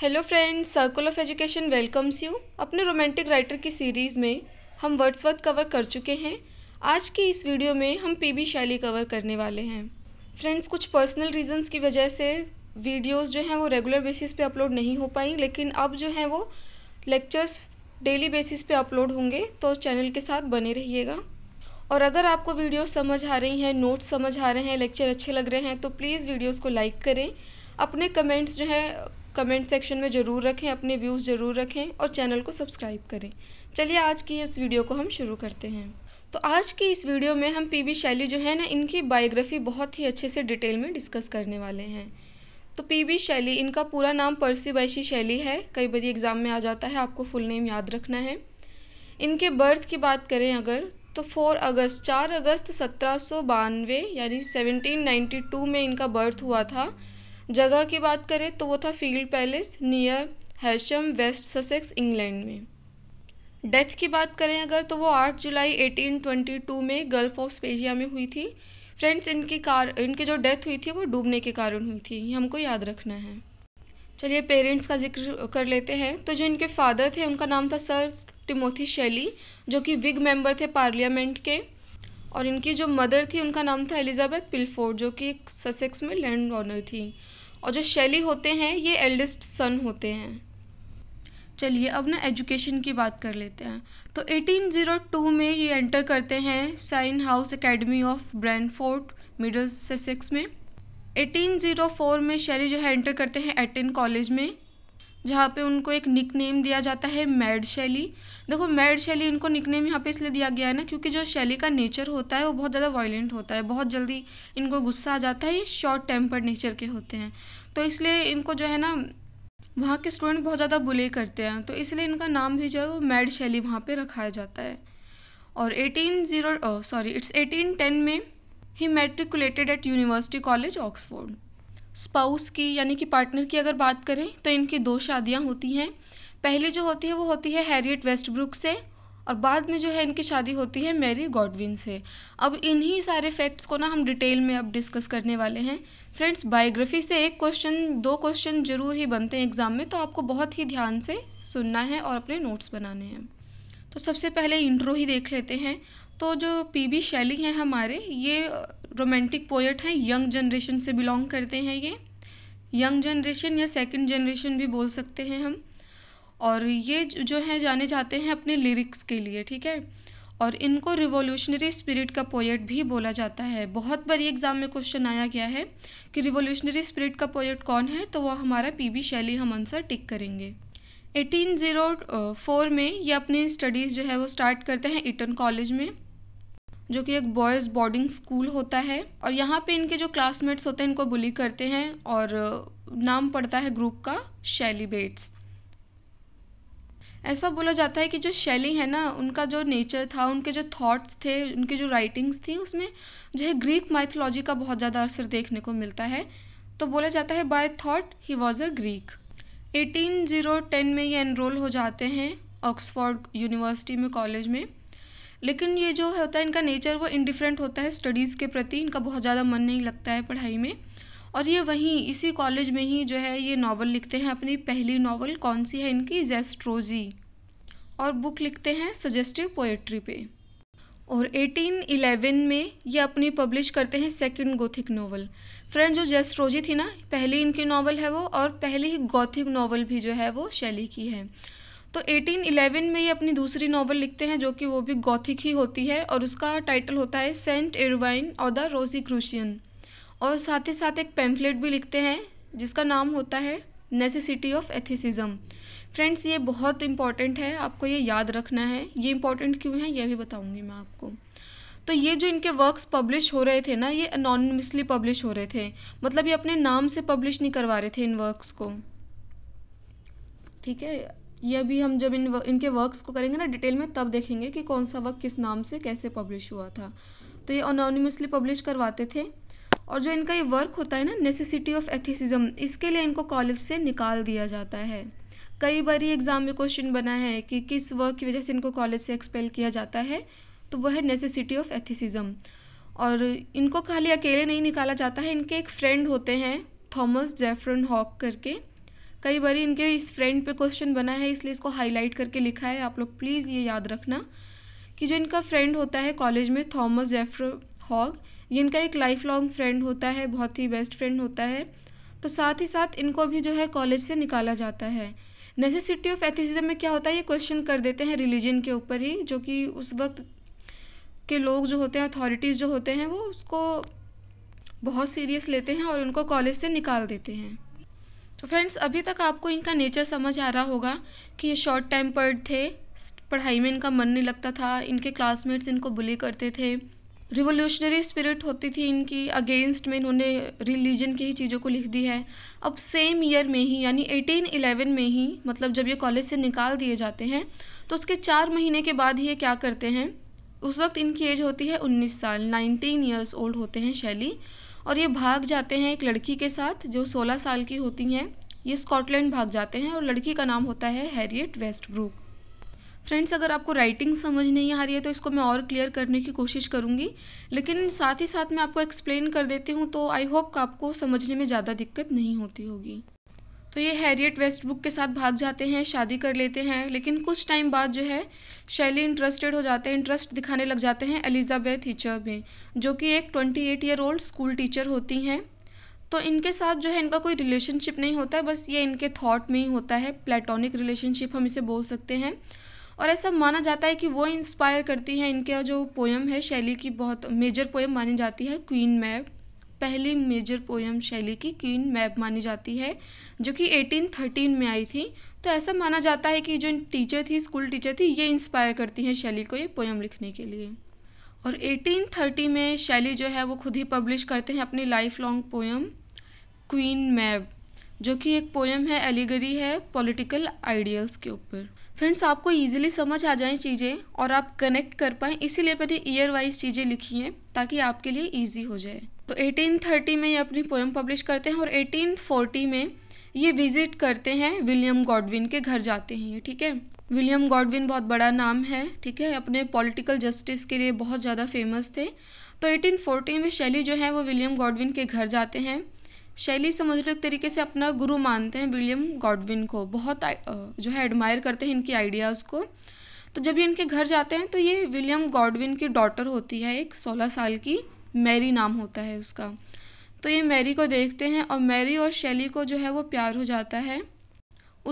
hello friends circle of education welcomes you अपने romantic writer की series में हम वर्ड्स वर्थ कवर कर चुके हैं आज की इस वीडियो में हम पीबी शैली कवर करने वाले हैं फ्रेंड्स कुछ पर्सनल रीजंस की वजह से वीडियोस जो हैं वो रेगुलर बेसिस पे अपलोड नहीं हो पाई लेकिन अब जो हैं वो लेक्चर्स डेली बेसिस पे अपलोड होंगे तो चैनल के साथ बने रहिएगा और अगर आपको वीडियो समझ आ रही हैं नोट्स समझ आ रहे हैं लेक्चर अच्छे लग रहे हैं तो प्लीज़ वीडियोज़ को लाइक करें अपने कमेंट्स जो है कमेंट सेक्शन में ज़रूर रखें अपने व्यूज़ ज़रूर रखें और चैनल को सब्सक्राइब करें चलिए आज की इस वीडियो को हम शुरू करते हैं तो आज की इस वीडियो में हम पीबी शैली जो है ना इनकी बायोग्राफी बहुत ही अच्छे से डिटेल में डिस्कस करने वाले हैं तो पीबी शैली इनका पूरा नाम परसी बैशी शैली है कई बार एग्ज़ाम में आ जाता है आपको फुल नेम याद रखना है इनके बर्थ की बात करें अगर तो 4 अगस्त 4 अगस्त सत्रह यानी 1792 में इनका बर्थ हुआ था जगह की बात करें तो वो था Field Place near Horsham West Sussex England में डेथ की बात करें अगर तो वो 8 जुलाई 1822 में गल्फ ऑफ स्पेजिया में हुई थी फ्रेंड्स इनकी कार इनकी जो डेथ हुई थी वो डूबने के कारण हुई थी ये हमको याद रखना है चलिए पेरेंट्स का जिक्र कर लेते हैं तो जो इनके फादर थे उनका नाम था सर टिमोथी शैली जो कि विग मेंबर थे पार्लियामेंट के और इनकी जो मदर थी उनका नाम था एलिजाबेथ पिलफोर्ड जो कि एक ससेक्स में लैंड ऑनर थी और जो शैली होते हैं ये एल्डेस्ट सन होते हैं चलिए अब ना एजुकेशन की बात कर लेते हैं तो 1802 में ये एंटर करते हैं Syon House Academy of Brentford Middlesex सेसेक्स में 1804 में शैली जो है एंटर करते हैं एटिन कॉलेज में जहाँ पे उनको एक निकनेम दिया जाता है मैड शैली देखो मैड शैली इनको निकनेम यहाँ पर इसलिए दिया गया है ना क्योंकि जो शैली का नेचर होता है वो बहुत ज़्यादा वायलेंट होता है बहुत जल्दी इनको गुस्सा आ जाता है ये शॉर्ट टेम्पर्ड नेचर के होते हैं तो इसलिए इनको जो है ना वहाँ के स्टूडेंट बहुत ज़्यादा बुले करते हैं तो इसलिए इनका नाम भी जो है वो मैड शैली वहाँ पर रखाया जाता है और eighteen zero sorry it's eighteen ten में ही matriculated at University College Oxford spouse की यानी कि पार्टनर की अगर बात करें तो इनकी दो शादियाँ होती हैं पहले जो होती है वो होती है हैरियट वेस्टब्रुक से और बाद में जो है इनकी शादी होती है मैरी गॉडविन से अब इन्हीं सारे फैक्ट्स को ना हम डिटेल में अब डिस्कस करने वाले हैं फ्रेंड्स बायोग्राफी से एक क्वेश्चन दो क्वेश्चन जरूर ही बनते हैं एग्ज़ाम में तो आपको बहुत ही ध्यान से सुनना है और अपने नोट्स बनाने हैं तो सबसे पहले इंट्रो ही देख लेते हैं तो जो पी बी शैली हैं हमारे ये रोमांटिक पोएट हैं यंग जनरेशन से बिलोंग करते हैं ये यंग जनरेशन या सेकंड जनरेशन भी बोल सकते हैं हम और ये जो है जाने जाते हैं अपने लिरिक्स के लिए ठीक है और इनको रिवोल्यूशनरी स्पिरिट का पोएट भी बोला जाता है बहुत बार एग्ज़ाम में क्वेश्चन आया गया है कि रिवोल्यूशनरी स्पिरिट का पोएट कौन है तो वह हमारा पी बी शैली हम आंसर टिक करेंगे 1804 में ये अपनी स्टडीज़ जो है वो स्टार्ट करते हैं ईटन कॉलेज में जो कि एक बॉयज़ बोर्डिंग स्कूल होता है और यहाँ पे इनके जो क्लासमेट्स होते हैं इनको बुली करते हैं और नाम पड़ता है ग्रुप का शैली बेट्स ऐसा बोला जाता है कि जो शैली है ना उनका जो नेचर था उनके जो थॉट्स थे उनकी जो राइटिंग्स थी उसमें जो है ग्रीक माइथोलॉजी का बहुत ज़्यादा असर देखने को मिलता है तो बोला जाता है by thought he was a Greek ten में ये एनरोल हो जाते हैं ऑक्सफोर्ड यूनिवर्सिटी में कॉलेज में लेकिन ये जो होता है इनका नेचर वो इनडिफरेंट होता है स्टडीज़ के प्रति इनका बहुत ज़्यादा मन नहीं लगता है पढ़ाई में और ये वहीं इसी कॉलेज में ही जो है ये नावल लिखते हैं अपनी पहली नावल कौन सी है इनकी जेस्ट्रोजी और बुक लिखते हैं सजेस्टिव पोएट्री पे और 1811 में ये अपनी पब्लिश करते हैं सेकंड गोथिक नावल फ्रेंड जो जेस्ट्रोजी थी ना पहली इनकी नावल है वो और पहली ही गोथिक नावल भी जो है वो शैली की है तो 1811 में ये अपनी दूसरी नावल लिखते हैं जो कि वो भी गौथिक ही होती है और उसका टाइटल होता है सेंट एरवाइन और द रोजी क्रूशियन और साथ ही साथ एक पैम्फलेट भी लिखते हैं जिसका नाम होता है नेसेसिटी ऑफ एथिसिज्म फ्रेंड्स ये बहुत इंपॉर्टेंट है आपको ये याद रखना है ये इंपॉर्टेंट क्यों है ये भी बताऊँगी मैं आपको तो ये जो इनके वर्क्स पब्लिश हो रहे थे ना ये अनोनमसली पब्लिश हो रहे थे मतलब ये अपने नाम से पब्लिश नहीं करवा रहे थे इन वर्क्स को ठीक है यह भी हम जब इन इनके वर्क्स को करेंगे ना डिटेल में तब देखेंगे कि कौन सा वर्क किस नाम से कैसे पब्लिश हुआ था तो ये अनोनिमसली पब्लिश करवाते थे और जो इनका ये वर्क होता है ना नेसेसिटी ऑफ एथिसिज्म इसके लिए इनको कॉलेज से निकाल दिया जाता है कई बार ही एग्ज़ाम में क्वेश्चन बना है कि किस वर्क की वजह से इनको कॉलेज से एक्सपेल किया जाता है तो वह है नेसेसिटी ऑफ एथिसिज्म और इनको खाली अकेले नहीं निकाला जाता है इनके एक फ्रेंड होते हैं थॉमस जेफरन हॉक करके कई बार इनके इस फ्रेंड पे क्वेश्चन बना है इसलिए इसको हाईलाइट करके लिखा है आप लोग प्लीज़ ये याद रखना कि जो इनका फ्रेंड होता है कॉलेज में थॉमस जेफ्रो हॉग ये इनका एक लाइफ लॉन्ग फ्रेंड होता है बहुत ही बेस्ट फ्रेंड होता है तो साथ ही साथ इनको भी जो है कॉलेज से निकाला जाता है नेसेसिटी ऑफ एथिसिज्म में क्या होता है ये क्वेश्चन कर देते हैं रिलीजन के ऊपर ही जो कि उस वक्त के लोग जो होते हैं अथॉरिटीज़ जो होते हैं वो उसको बहुत सीरियस लेते हैं और उनको कॉलेज से निकाल देते हैं तो फ्रेंड्स अभी तक आपको इनका नेचर समझ आ रहा होगा कि ये शॉर्ट टेम्पर्ड थे पढ़ाई में इनका मन नहीं लगता था इनके क्लासमेट्स इनको बुली करते थे रिवोल्यूशनरी स्पिरिट होती थी इनकी अगेंस्ट में इन्होंने रिलीजन की ही चीज़ों को लिख दी है अब सेम ईयर में ही यानी 1811 में ही मतलब जब ये कॉलेज से निकाल दिए जाते हैं तो उसके चार महीने के बाद ही ये क्या करते हैं उस वक्त इनकी एज होती है 19 साल 19 ईयर्स ओल्ड होते हैं शैली और ये भाग जाते हैं एक लड़की के साथ जो सोलह साल की होती हैं ये स्कॉटलैंड भाग जाते हैं और लड़की का नाम होता है हैरियट वेस्टब्रूक फ्रेंड्स अगर आपको राइटिंग समझ नहीं आ रही है तो इसको मैं और क्लियर करने की कोशिश करूँगी लेकिन साथ ही साथ मैं आपको एक्सप्लेन कर देती हूँ तो आई होप आपको समझने में ज़्यादा दिक्कत नहीं होती होगी तो ये हैरियट वेस्टबुक के साथ भाग जाते हैं शादी कर लेते हैं लेकिन कुछ टाइम बाद जो है शैली इंटरेस्टेड हो जाते हैं इंटरेस्ट दिखाने लग जाते हैं एलिजाबेथ हिचर में जो कि एक twenty eight year old school teacher होती हैं तो इनके साथ जो है इनका कोई रिलेशनशिप नहीं होता है बस ये इनके थॉट में ही होता है प्लेटोनिक रिलेशनशिप हम इसे बोल सकते हैं और ऐसा माना जाता है कि वो इंस्पायर करती हैं इनका जो पोएम है शैली की बहुत मेजर पोएम मानी जाती है क्वीन मैप पहली मेजर पोयम शैली की क्वीन मैब मानी जाती है जो कि 1813 में आई थी तो ऐसा माना जाता है कि जो टीचर थी स्कूल टीचर थी ये इंस्पायर करती हैं शैली को ये पोयम लिखने के लिए और 1830 में शैली जो है वो खुद ही पब्लिश करते हैं अपनी लाइफ लॉन्ग पोयम क्वीन मैब जो कि एक पोयम है एलिगरी है पॉलिटिकल आइडियल्स के ऊपर फ्रेंड्स आपको इजीली समझ आ जाएं चीज़ें और आप कनेक्ट कर पाएँ इसीलिए मैंने ईयर वाइज चीज़ें लिखी हैं ताकि आपके लिए ईजी हो जाए तो 1830 में ये अपनी पोएम पब्लिश करते हैं और 1840 में ये विजिट करते हैं विलियम गॉडविन के घर जाते हैं ये ठीक है विलियम गॉडविन बहुत बड़ा नाम है ठीक है अपने पॉलिटिकल जस्टिस के लिए बहुत ज़्यादा फेमस थे तो 1840 में शैली जो है वो विलियम गॉडविन के घर जाते हैं शैली समझ लो एक तरीके से अपना गुरु मानते हैं विलियम गॉडविन को बहुत जो है एडमायर करते हैं इनके आइडियाज़ को तो जब ये इनके घर जाते हैं तो ये विलियम गॉडविन की डॉटर होती है एक सोलह साल की मैरी नाम होता है उसका तो ये मैरी को देखते हैं और मैरी और शैली को जो है वो प्यार हो जाता है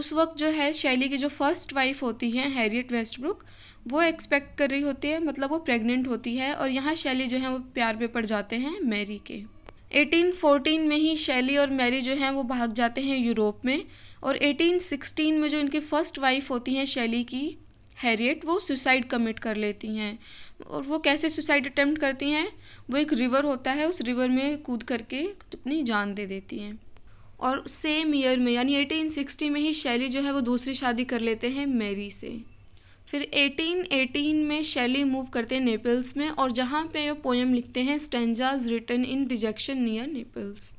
उस वक्त जो है शैली की जो फर्स्ट वाइफ होती है हैरियट वेस्टब्रुक वो एक्सपेक्ट कर रही होती है मतलब वो प्रेग्नेंट होती है और यहाँ शैली जो है वो प्यार पे पड़ जाते हैं मैरी के 1814 में ही शैली और मैरी जो हैं वो भाग जाते हैं यूरोप में और 1816 में जो इनकी फ़र्स्ट वाइफ होती हैं शैली की हैरियट वो सुसाइड कमिट कर लेती हैं और वो कैसे सुसाइड अटेम्प्ट करती हैं वो एक रिवर होता है उस रिवर में कूद करके अपनी जान दे देती हैं और सेम ईयर में यानी एटीन सिक्सटी में ही शैली जो है वो दूसरी शादी कर लेते हैं मैरी से फिर एटीन एटीन में शैली मूव करते हैं नेपल्स में और जहाँ पे वो पोएम लिखते हैं stanzas written in dejection near Naples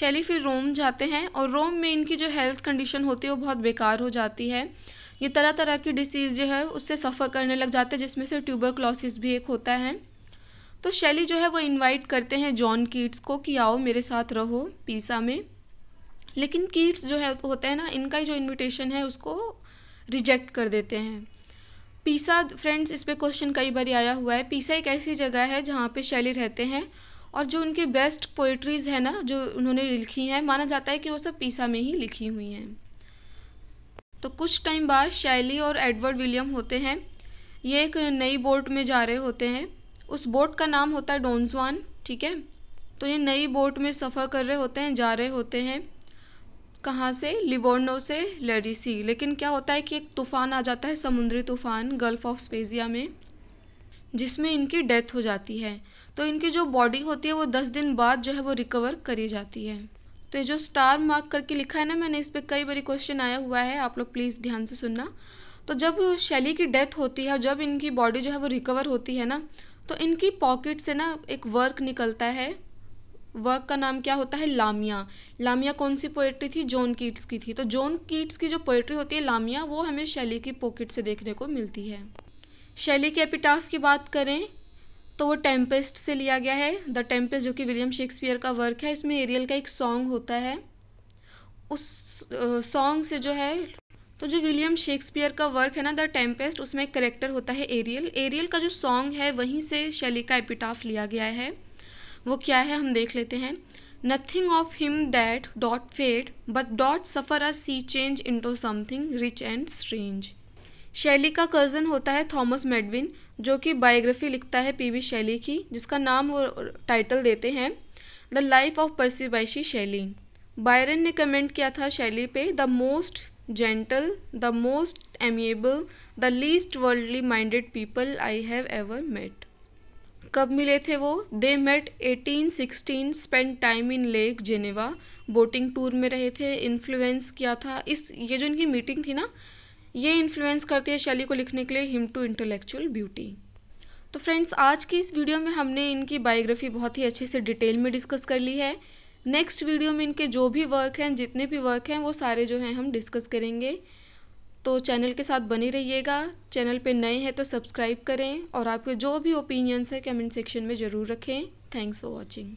Shelley फिर रोम जाते हैं और रोम में इनकी जो हेल्थ कंडीशन होती है वो बहुत बेकार हो जाती है ये तरह तरह की डिसीज़ जो है उससे सफ़र करने लग जाते हैं जिसमें से क्लॉसिस भी एक होता है तो शैली जो है वो इनवाइट करते हैं जॉन कीट्स को कि आओ मेरे साथ रहो पीसा में लेकिन कीट्स जो है होते हैं ना इनका ही जो इनविटेशन है उसको रिजेक्ट कर देते हैं पीसा फ्रेंड्स इस पर क्वेश्चन कई बार आया हुआ है पीसा एक ऐसी जगह है जहाँ पे शैली रहते हैं और जो उनकी बेस्ट पोइट्रीज़ है ना जो उन्होंने लिखी हैं माना जाता है कि वो सब पीसा में ही लिखी हुई हैं तो कुछ टाइम बाद शैली और एडवर्ड विलियम होते हैं ये एक नई बोट में जा रहे होते हैं उस बोट का नाम होता है डोंजवान ठीक है तो ये नई बोट में सफ़र कर रहे होते हैं जा रहे होते हैं कहाँ से लिवोर्नो से लेडीसी लेकिन क्या होता है कि एक तूफ़ान आ जाता है समुद्री तूफ़ान गल्फ़ ऑफ स्पेजिया में जिसमें इनकी डेथ हो जाती है तो इनकी जो बॉडी होती है वो दस दिन बाद जो है वो रिकवर करी जाती है तो ये जो स्टार मार्क करके लिखा है ना मैंने इस पर कई बार क्वेश्चन आया हुआ है आप लोग प्लीज़ ध्यान से सुनना तो जब शैली की डेथ होती है जब इनकी बॉडी जो है वो रिकवर होती है ना तो इनकी पॉकेट से ना एक वर्क निकलता है वर्क का नाम क्या होता है लामिया लामिया कौन सी पोइट्री थी जॉन कीट्स की थी तो जॉन कीट्स की जो पोइट्री होती है लामिया वो हमें शैली की पॉकेट से देखने को मिलती है शैली के एपिटाफ की बात करें तो वो टेम्पेस्ट से लिया गया है द टेम्पेस्ट जो कि विलियम शेक्सपियर का वर्क है इसमें एरियल का एक सॉन्ग होता है उस सॉन्ग से जो है तो जो विलियम शेक्सपियर का वर्क है ना द टेम्पेस्ट उसमें एक करेक्टर होता है एरियल एरियल का जो सॉन्ग है वहीं से शैली का एपिटाफ लिया गया है वो क्या है हम देख लेते हैं nothing of him that doth fade but doth suffer a sea change into something rich and strange Shelley का कज़न होता है थॉमस मेडविन जो कि बायोग्राफ़ी लिखता है पी वी शैली की जिसका नाम वो टाइटल देते हैं the life of Percy Bysshe Shelley Byron ने कमेंट किया था शैली पे the most gentle the most amiable the least worldly minded people I have ever met कब मिले थे वो they met 1816 spend time in Lake Geneva boating tour में रहे थे इन्फ्लुएंस किया था इस ये जो इनकी मीटिंग थी ना ये इन्फ्लुएंस करती है शैली को लिखने के लिए हिम टू इंटेलेक्चुअल ब्यूटी तो फ्रेंड्स आज की इस वीडियो में हमने इनकी बायोग्राफी बहुत ही अच्छे से डिटेल में डिस्कस कर ली है नेक्स्ट वीडियो में इनके जो भी वर्क हैं जितने भी वर्क हैं वो सारे जो हैं हम डिस्कस करेंगे तो चैनल के साथ बनी रहिएगा चैनल पे नए हैं तो सब्सक्राइब करें और आपके जो भी ओपिनियंस हैं कमेंट सेक्शन में ज़रूर रखें थैंक्स फॉर वॉचिंग